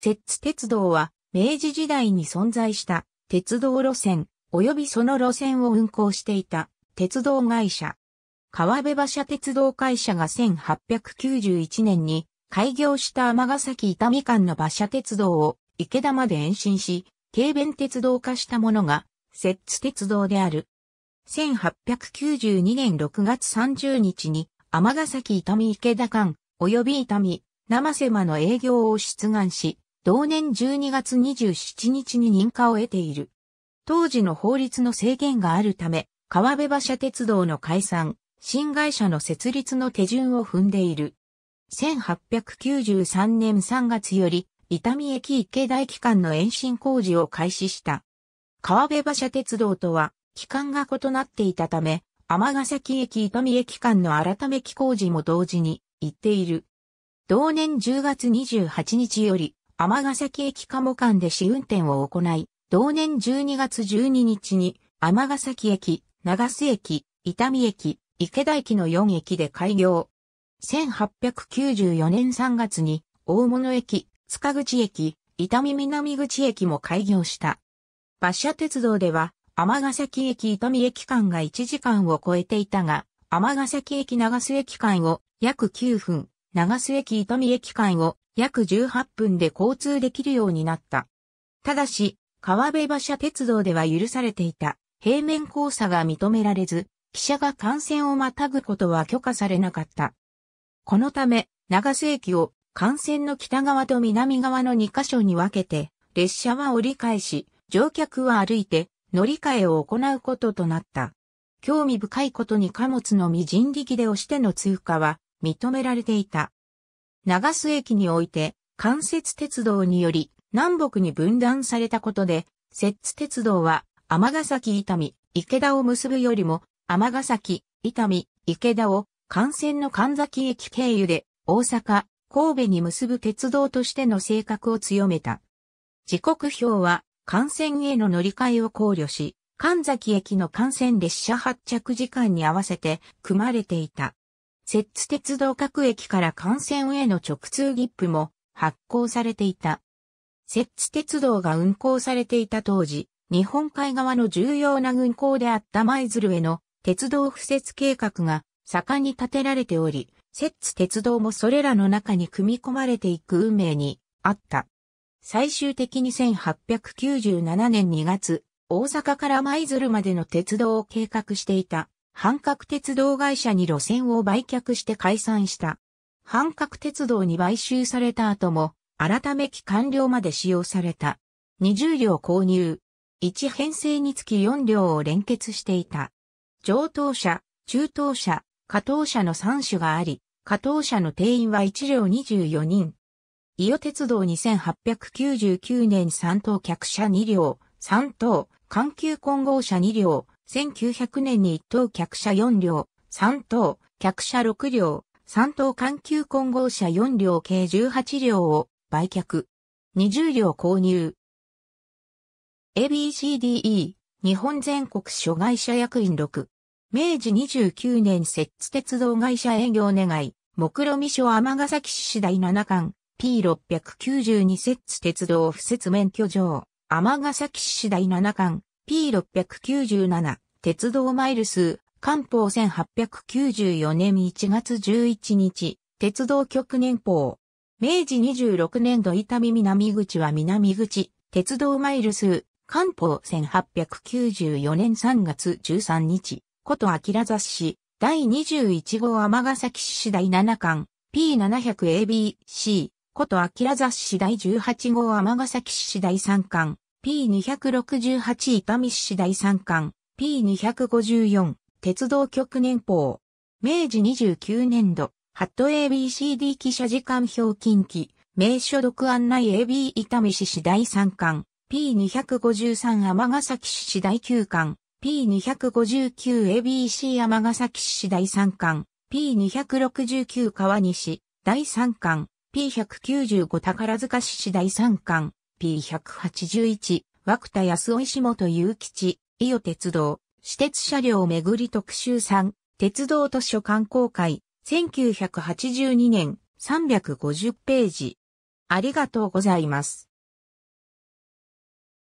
摂津鉄道は明治時代に存在した鉄道路線及びその路線を運行していた鉄道会社。川辺馬車鉄道会社が1891年に開業した尼崎伊丹間の馬車鉄道を池田まで延伸し、軽便鉄道化したものが摂津鉄道である。1892年6月30日に尼崎伊丹池田間及び伊丹生瀬間の営業を出願し、同年12月27日に認可を得ている。当時の法律の制限があるため、川辺馬車鉄道の解散、新会社の設立の手順を踏んでいる。1893年3月より、伊丹駅池田機関の延伸工事を開始した。川辺馬車鉄道とは、機関が異なっていたため、ヶ崎駅伊丹駅間の改め機工事も同時に行っている。同年10月28日より、ヶ崎駅鴨間で試運転を行い、同年12月12日に、ヶ崎駅、長洲駅、伊丹駅、池田駅の4駅で開業。1894年3月に、大物駅、塚口駅、伊丹南口駅も開業した。馬車鉄道では、ヶ崎駅伊丹駅間が1時間を超えていたが、ヶ崎駅長洲駅間を約9分、長洲駅伊丹駅間を約18分で交通できるようになった。ただし、川辺馬車鉄道では許されていた平面交差が認められず、汽車が幹線をまたぐことは許可されなかった。このため、長瀬駅を幹線の北側と南側の2カ所に分けて、列車は折り返し、乗客は歩いて乗り換えを行うこととなった。興味深いことに貨物のみ人力で押しての通過は認められていた。長洲駅において関節鉄道により南北に分断されたことで、摂津鉄道は尼崎伊丹、池田を結ぶよりも尼崎、伊丹、池田を幹線の神崎駅経由で大阪、神戸に結ぶ鉄道としての性格を強めた。時刻表は幹線への乗り換えを考慮し、神崎駅の幹線列車発着時間に合わせて組まれていた。摂津鉄道各駅から幹線への直通切符も発行されていた。摂津鉄道が運行されていた当時、日本海側の重要な軍港であった舞鶴への鉄道敷設計画が盛んに立てられており、摂津鉄道もそれらの中に組み込まれていく運命にあった。最終的に1897年2月、大阪から舞鶴までの鉄道を計画していた半角鉄道会社に路線を売却して解散した。半角鉄道に買収された後も、改め期完了まで使用された。20両購入。1編成につき4両を連結していた。上等車、中等車、下等車の3種があり、下等車の定員は1両24人。伊予鉄道2899年3等客車2両、3等、環球混合車2両、1900年に1等客車4両、3等客車6両、3等環球混合車4両計18両を売却。20両購入。ABCDE 日本全国諸外社役員6。明治29年設置鉄道会社営業願い。目論見書天崎市次第7巻 P692 設置鉄道不設免許状。天崎市次第7巻 P697 鉄道マイル数官報1894年1月11日鉄道局年報明治26年度伊丹南口は南口鉄道マイル数官報1894年3月13日こと明きら雑誌第21号尼崎市第7巻 P700ABC こと明きら雑誌第18号尼崎市第3巻 P268 伊丹市第3巻、P254、鉄道局年報。明治29年度、ハット ABCD 記者時間表近畿、名所読案内 AB 伊丹市市第3巻、P253 天崎市市第9巻、P259ABC 天崎市市第3巻、P269 川西、第3巻、P195 宝塚市市第3巻、p 1 8 1涌田康夫石本祐吉、伊予鉄道、私鉄車両をめぐり特集3、鉄道図書館公開、1982年350ページ。ありがとうございます。